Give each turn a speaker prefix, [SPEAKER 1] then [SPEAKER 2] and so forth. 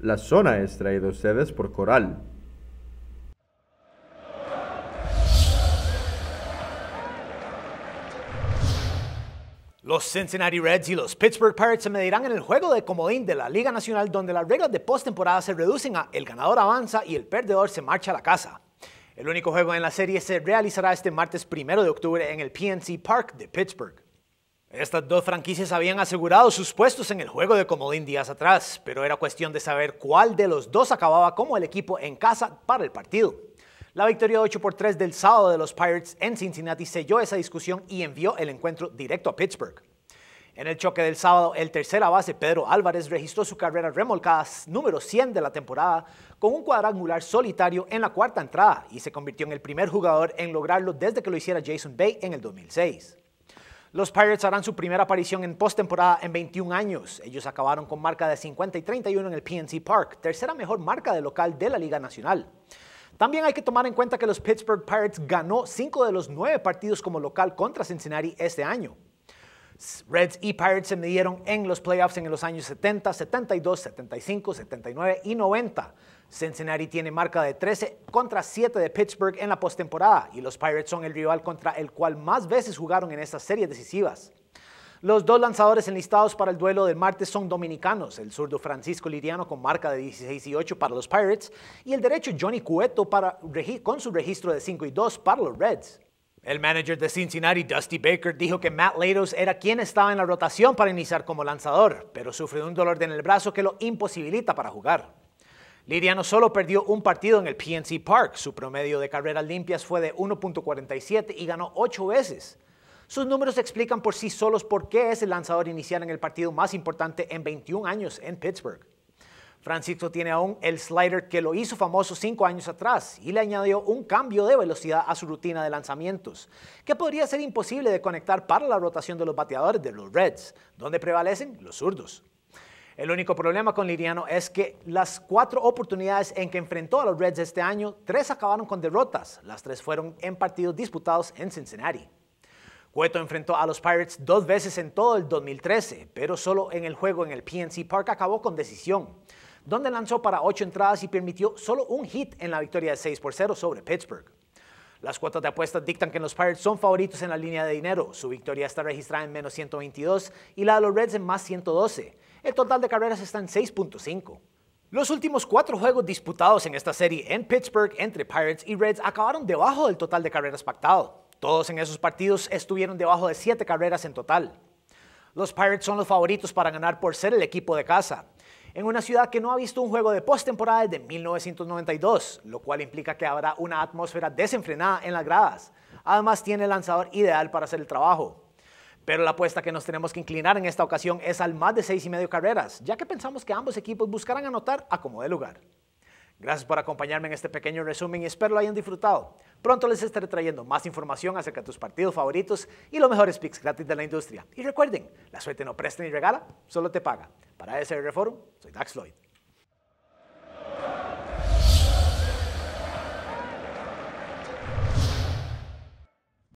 [SPEAKER 1] La zona es traída a ustedes por Coral. Los Cincinnati Reds y los Pittsburgh Pirates se medirán en el juego de comodín de la Liga Nacional donde las reglas de postemporada se reducen a el ganador avanza y el perdedor se marcha a la casa. El único juego en la serie se realizará este martes 1 de octubre en el PNC Park de Pittsburgh. Estas dos franquicias habían asegurado sus puestos en el juego de comodín días atrás, pero era cuestión de saber cuál de los dos acababa como el equipo en casa para el partido. La victoria 8 por 3 del sábado de los Pirates en Cincinnati selló esa discusión y envió el encuentro directo a Pittsburgh. En el choque del sábado, el tercera base Pedro Álvarez registró su carrera remolcada número 100 de la temporada con un cuadrangular solitario en la cuarta entrada y se convirtió en el primer jugador en lograrlo desde que lo hiciera Jason Bay en el 2006. Los Pirates harán su primera aparición en postemporada en 21 años. Ellos acabaron con marca de 50 y 31 en el PNC Park, tercera mejor marca de local de la Liga Nacional. También hay que tomar en cuenta que los Pittsburgh Pirates ganó 5 de los 9 partidos como local contra Cincinnati este año. Reds y Pirates se midieron en los playoffs en los años 70, 72, 75, 79 y 90. Cincinnati tiene marca de 13 contra 7 de Pittsburgh en la postemporada y los Pirates son el rival contra el cual más veces jugaron en estas series decisivas. Los dos lanzadores enlistados para el duelo del martes son dominicanos, el zurdo Francisco Liriano con marca de 16 y 8 para los Pirates y el derecho Johnny Cueto con su registro de 5 y 2 para los Reds. El manager de Cincinnati, Dusty Baker, dijo que Matt Latos era quien estaba en la rotación para iniciar como lanzador, pero sufre de un dolor en el brazo que lo imposibilita para jugar. Liriano solo perdió un partido en el PNC Park. Su promedio de carreras limpias fue de 1.47 y ganó ocho veces. Sus números explican por sí solos por qué es el lanzador inicial en el partido más importante en 21 años en Pittsburgh. Francisco tiene aún el slider que lo hizo famoso cinco años atrás y le añadió un cambio de velocidad a su rutina de lanzamientos, que podría ser imposible de conectar para la rotación de los bateadores de los Reds, donde prevalecen los zurdos. El único problema con Liriano es que las cuatro oportunidades en que enfrentó a los Reds este año, tres acabaron con derrotas, las tres fueron en partidos disputados en Cincinnati. Cueto enfrentó a los Pirates dos veces en todo el 2013, pero solo en el juego en el PNC Park acabó con decisión donde lanzó para ocho entradas y permitió solo un hit en la victoria de 6 por 0 sobre Pittsburgh. Las cuotas de apuestas dictan que los Pirates son favoritos en la línea de dinero. Su victoria está registrada en menos 122 y la de los Reds en más 112. El total de carreras está en 6.5. Los últimos cuatro juegos disputados en esta serie en Pittsburgh entre Pirates y Reds acabaron debajo del total de carreras pactado. Todos en esos partidos estuvieron debajo de siete carreras en total. Los Pirates son los favoritos para ganar por ser el equipo de casa en una ciudad que no ha visto un juego de postemporada desde 1992, lo cual implica que habrá una atmósfera desenfrenada en las gradas. Además, tiene el lanzador ideal para hacer el trabajo. Pero la apuesta que nos tenemos que inclinar en esta ocasión es al más de seis y medio carreras, ya que pensamos que ambos equipos buscarán anotar a como de lugar. Gracias por acompañarme en este pequeño resumen y espero lo hayan disfrutado. Pronto les estaré trayendo más información acerca de tus partidos favoritos y los mejores picks gratis de la industria. Y recuerden, la suerte no presta ni regala, solo te paga. Para ese Forum, soy Dax Floyd.